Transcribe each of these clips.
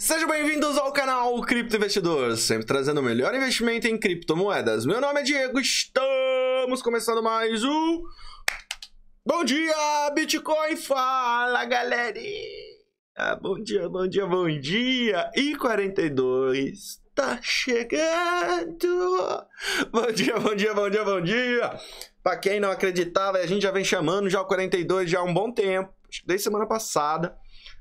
Sejam bem-vindos ao canal Cripto Investidor, sempre trazendo o melhor investimento em criptomoedas. Meu nome é Diego, estamos começando mais um Bom dia Bitcoin, fala galerinha. Ah, bom dia, bom dia, bom dia! E 42 tá chegando! Bom dia, bom dia, bom dia, bom dia! Pra quem não acreditava, a gente já vem chamando já o 42 já há um bom tempo, desde semana passada.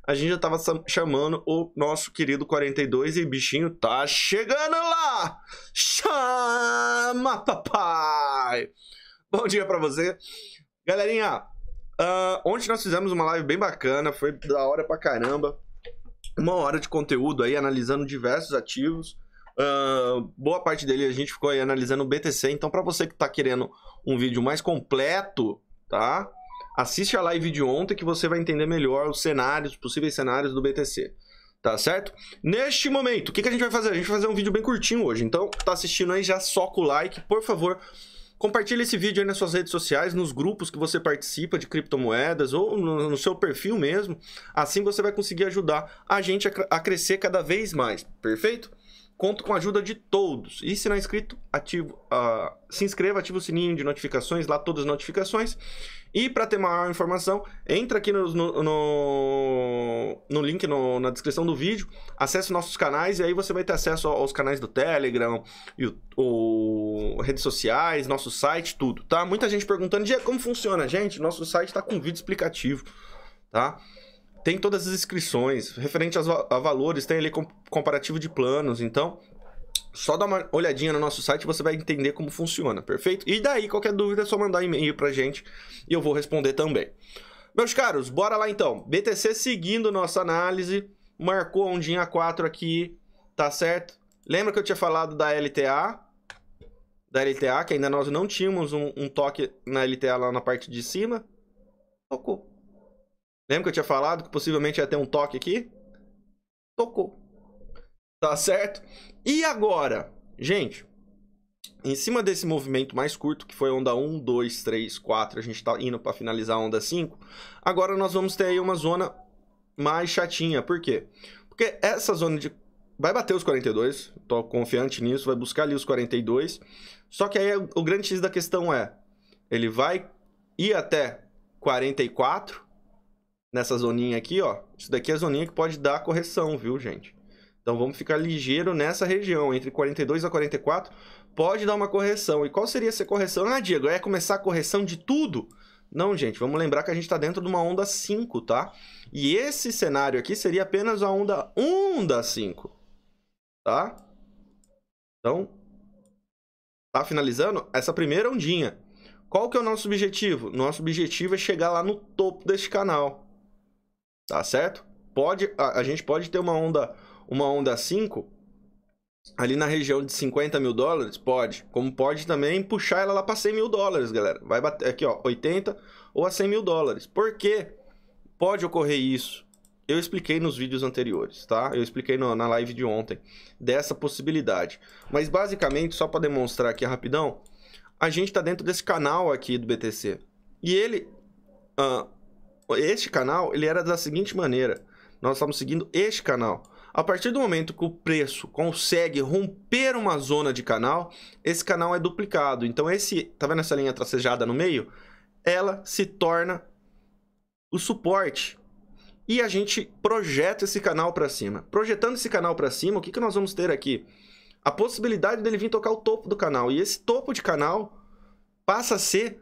A gente já tava chamando o nosso querido 42 e bichinho tá chegando lá! Chama, papai! Bom dia para você. Galerinha, Uh, ontem nós fizemos uma live bem bacana, foi da hora pra caramba. Uma hora de conteúdo aí, analisando diversos ativos. Uh, boa parte dele a gente ficou aí analisando o BTC. Então, para você que tá querendo um vídeo mais completo, tá? Assiste a live de ontem que você vai entender melhor os cenários, possíveis cenários do BTC. Tá certo? Neste momento, o que, que a gente vai fazer? A gente vai fazer um vídeo bem curtinho hoje. Então, tá assistindo aí, já soca o like, por favor. Compartilhe esse vídeo aí nas suas redes sociais, nos grupos que você participa de criptomoedas ou no, no seu perfil mesmo. Assim você vai conseguir ajudar a gente a, a crescer cada vez mais, perfeito? Conto com a ajuda de todos. E se não é inscrito, ativo, uh, se inscreva, ativa o sininho de notificações, lá todas as notificações. E para ter maior informação, entra aqui no, no, no, no link no, na descrição do vídeo, acesse nossos canais e aí você vai ter acesso aos canais do Telegram, o, redes sociais, nosso site, tudo, tá? Muita gente perguntando, Dia, como funciona? Gente, nosso site está com vídeo explicativo, tá? Tem todas as inscrições, referente a, a valores, tem ali comparativo de planos, então só dá uma olhadinha no nosso site, você vai entender como funciona, perfeito? E daí, qualquer dúvida, é só mandar e-mail pra gente e eu vou responder também. Meus caros, bora lá então. BTC seguindo nossa análise, marcou a ondinha 4 aqui, tá certo? Lembra que eu tinha falado da LTA? Da LTA, que ainda nós não tínhamos um, um toque na LTA lá na parte de cima. Tocou. Lembra que eu tinha falado que possivelmente ia ter um toque aqui? Tocou. Tá certo? E agora, gente, em cima desse movimento mais curto, que foi onda 1, 2, 3, 4, a gente tá indo para finalizar a onda 5, agora nós vamos ter aí uma zona mais chatinha. Por quê? Porque essa zona de vai bater os 42, tô confiante nisso, vai buscar ali os 42. Só que aí o grande X da questão é, ele vai ir até 44 nessa zoninha aqui, ó. Isso daqui é a zoninha que pode dar correção, viu, gente? Então vamos ficar ligeiro nessa região, entre 42 a 44, pode dar uma correção. E qual seria essa correção? Ah, Diego, é começar a correção de tudo? Não, gente, vamos lembrar que a gente está dentro de uma onda 5, tá? E esse cenário aqui seria apenas a onda 1 da 5, tá? Então, tá finalizando essa primeira ondinha. Qual que é o nosso objetivo? Nosso objetivo é chegar lá no topo deste canal, tá certo? Pode, a, a gente pode ter uma onda uma onda 5 ali na região de 50 mil dólares? Pode. Como pode também puxar ela lá para 100 mil dólares, galera. Vai bater aqui, ó, 80 ou a 100 mil dólares. Por que Pode ocorrer isso. Eu expliquei nos vídeos anteriores, tá? Eu expliquei no, na live de ontem dessa possibilidade. Mas basicamente, só para demonstrar aqui rapidão, a gente está dentro desse canal aqui do BTC. E ele, uh, ah, este canal, ele era da seguinte maneira. Nós estamos seguindo este canal. A partir do momento que o preço consegue romper uma zona de canal, esse canal é duplicado. Então esse, tá vendo essa linha tracejada no meio? Ela se torna o suporte. E a gente projeta esse canal para cima. Projetando esse canal para cima, o que, que nós vamos ter aqui? A possibilidade dele vir tocar o topo do canal. E esse topo de canal passa a ser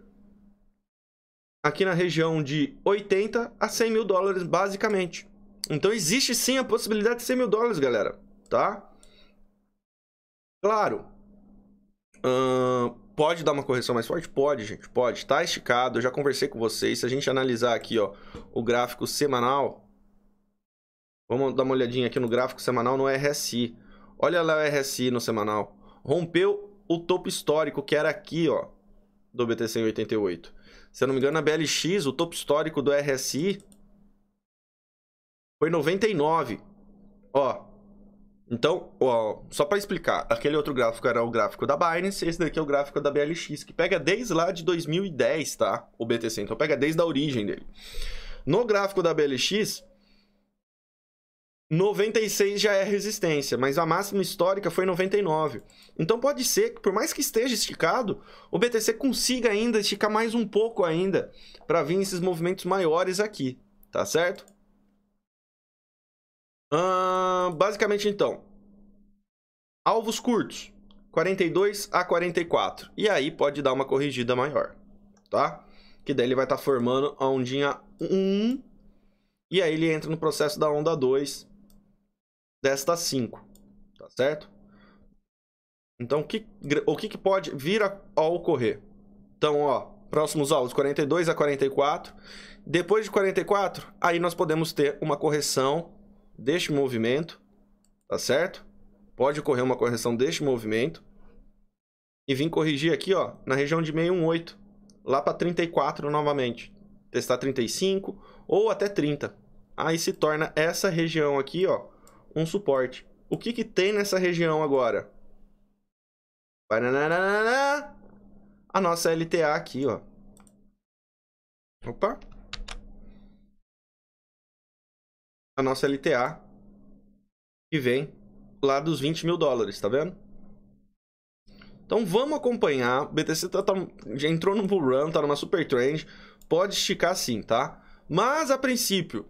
aqui na região de 80 a 100 mil dólares, basicamente. Então existe sim a possibilidade de 100 mil dólares, galera, tá? Claro, pode dar uma correção mais forte? Pode, gente, pode. Tá esticado, eu já conversei com vocês. Se a gente analisar aqui, ó, o gráfico semanal, vamos dar uma olhadinha aqui no gráfico semanal no RSI. Olha lá o RSI no semanal. Rompeu o topo histórico, que era aqui, ó, do BTC em 88. Se eu não me engano, na BLX, o topo histórico do RSI foi 99. Ó. Então, ó, só para explicar, aquele outro gráfico era o gráfico da Binance, esse daqui é o gráfico da BLX, que pega desde lá de 2010, tá? O BTC, então pega desde a origem dele. No gráfico da BLX, 96 já é resistência, mas a máxima histórica foi 99. Então pode ser que, por mais que esteja esticado, o BTC consiga ainda esticar mais um pouco ainda para vir esses movimentos maiores aqui, tá certo? basicamente, então, alvos curtos, 42 a 44. E aí pode dar uma corrigida maior, tá? Que daí ele vai estar tá formando a ondinha 1. E aí ele entra no processo da onda 2 desta 5, tá certo? Então, o que, o que, que pode vir a, a ocorrer? Então, ó, próximos alvos, 42 a 44. Depois de 44, aí nós podemos ter uma correção deste movimento, tá certo? Pode ocorrer uma correção deste movimento e vim corrigir aqui, ó, na região de 618, lá para 34 novamente. Testar 35 ou até 30. Aí se torna essa região aqui, ó, um suporte. O que que tem nessa região agora? A nossa LTA aqui, ó. Opa, a nossa LTA, que vem lá dos 20 mil dólares, tá vendo? Então vamos acompanhar. O BTC tá, tá, já entrou num bull run, tá numa super trend. Pode esticar sim, tá? Mas a princípio,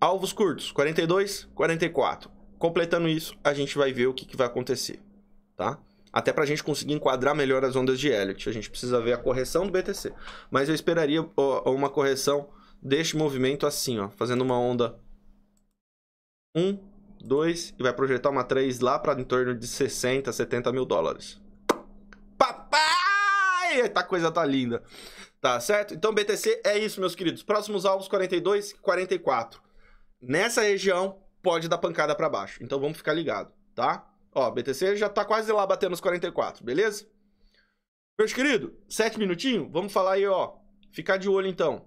alvos curtos, 42, 44. Completando isso, a gente vai ver o que, que vai acontecer, tá? Até para a gente conseguir enquadrar melhor as ondas de Elliott. A gente precisa ver a correção do BTC. Mas eu esperaria uma correção deste movimento assim, ó, fazendo uma onda 1, 2 e vai projetar uma 3 lá para em torno de 60, 70 mil dólares. Papai! Eita coisa tá linda. Tá certo? Então BTC é isso, meus queridos. Próximos alvos 42 e 44. Nessa região pode dar pancada para baixo. Então vamos ficar ligado, tá? Ó, BTC já tá quase lá batendo os 44, beleza? Meus queridos, 7 minutinhos, vamos falar aí, ó. Ficar de olho então.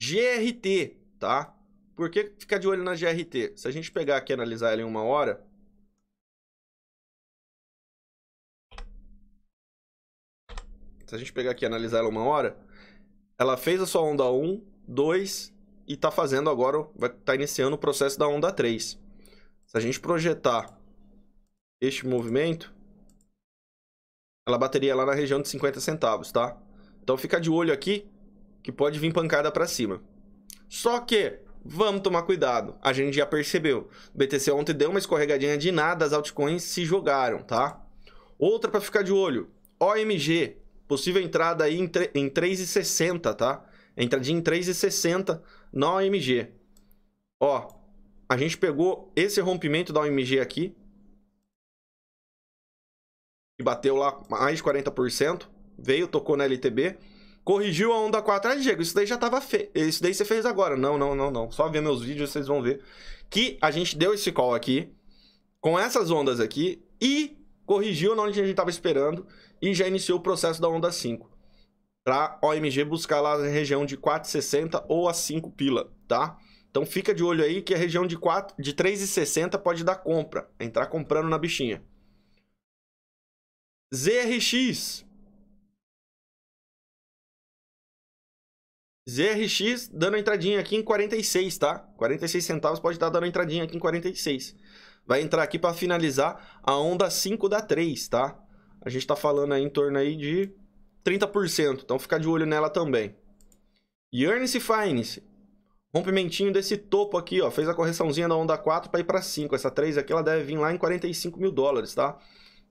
GRT, tá? Por que ficar de olho na GRT? Se a gente pegar aqui e analisar ela em uma hora, se a gente pegar aqui e analisar ela uma hora, ela fez a sua onda 1, 2 e está fazendo agora, vai estar tá iniciando o processo da onda 3. Se a gente projetar este movimento, ela bateria lá na região de 50 centavos, tá? Então fica de olho aqui que pode vir pancada para cima. Só que vamos tomar cuidado. A gente já percebeu. O BTC ontem deu uma escorregadinha de nada, as altcoins se jogaram, tá? Outra para ficar de olho, OMG, possível entrada aí em, 3,60, tá? Entradinha em 3,60 na OMG. Ó, a gente pegou esse rompimento da OMG aqui, e bateu lá mais de 40%, veio, tocou na LTB, Corrigiu a onda 4. Ah, Diego, isso daí já tava feito Isso daí você fez agora. Não, não, não, não. Só ver meus vídeos, vocês vão ver. Que a gente deu esse call aqui, com essas ondas aqui, e corrigiu na onde a gente tava esperando, e já iniciou o processo da onda 5. Pra OMG buscar lá na região de 4,60 ou a 5 pila, tá? Então fica de olho aí que a região de, de 3,60 pode dar compra. Entrar comprando na bichinha. ZRX. ZRX dando entradinha aqui em 46, tá? 46 centavos pode estar dando entradinha aqui em 46. Vai entrar aqui para finalizar a onda 5 da 3, tá? A gente tá falando aí em torno aí de 30%, então fica de olho nela também. Yearness Finance, rompimentinho desse topo aqui, ó. Fez a correçãozinha da onda 4 para ir para 5. Essa 3 aqui, ela deve vir lá em 45 mil dólares, tá?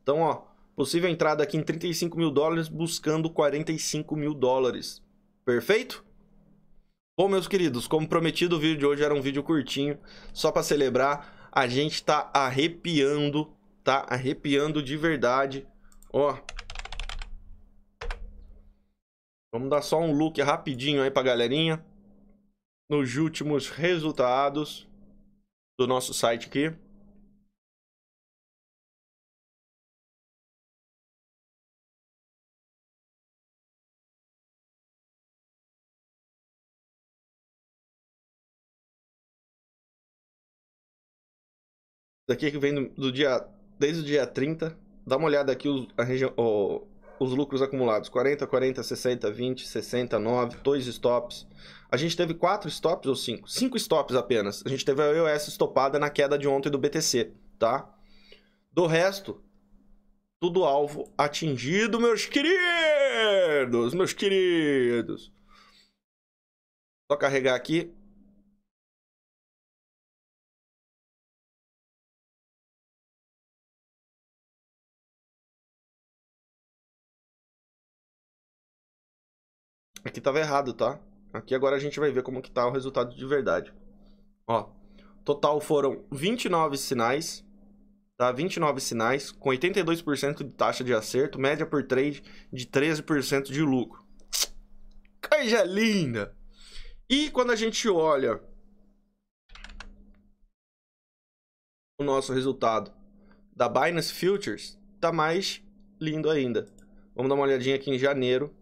Então, ó, possível entrada aqui em 35 mil dólares, buscando 45 mil dólares. Perfeito? Bom, meus queridos, como prometido, o vídeo de hoje era um vídeo curtinho, só para celebrar. A gente tá arrepiando, tá? Arrepiando de verdade. Ó. Vamos dar só um look rapidinho aí pra galerinha. Nos últimos resultados do nosso site aqui. daqui que vem do, do, dia desde o dia 30. Dá uma olhada aqui os, região, oh, os lucros acumulados: 40, 40, 60, 20, 60, 9, 2 stops. A gente teve 4 stops ou 5? 5 stops apenas. A gente teve a iOS estopada na queda de ontem do BTC, tá? Do resto, tudo alvo atingido, meus queridos, meus queridos. Só carregar aqui. Aqui tava errado, tá? Aqui agora a gente vai ver como que tá o resultado de verdade. Ó, total foram 29 sinais, tá? 29 sinais, com 82% de taxa de acerto, média por trade de 13% de lucro. Coisa linda! E quando a gente olha o nosso resultado da Binance Futures, tá mais lindo ainda. Vamos dar uma olhadinha aqui em janeiro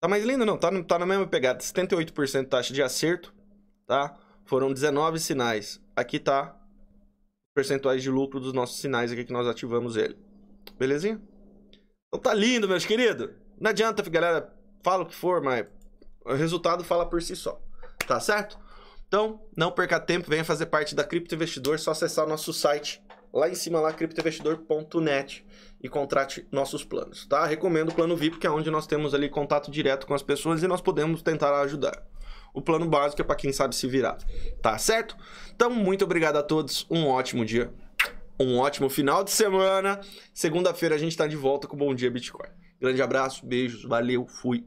Tá mais lindo, não. Tá, tá na mesma pegada. 78% taxa de acerto, tá? Foram 19 sinais. Aqui tá percentuais de lucro dos nossos sinais aqui que nós ativamos ele. Belezinha? Então tá lindo, meus queridos. Não adianta, galera, fala o que for, mas o resultado fala por si só. Tá certo? Então, não perca tempo, venha fazer parte da Cripto Investidor, só acessar o nosso site lá em cima lá criptoinvestidor.net e contrate nossos planos, tá? Recomendo o plano VIP, que é onde nós temos ali contato direto com as pessoas e nós podemos tentar ajudar. O plano básico é para quem sabe se virar, tá certo? Então, muito obrigado a todos, um ótimo dia, um ótimo final de semana. Segunda-feira a gente está de volta com o Bom Dia Bitcoin. Grande abraço, beijos, valeu, fui.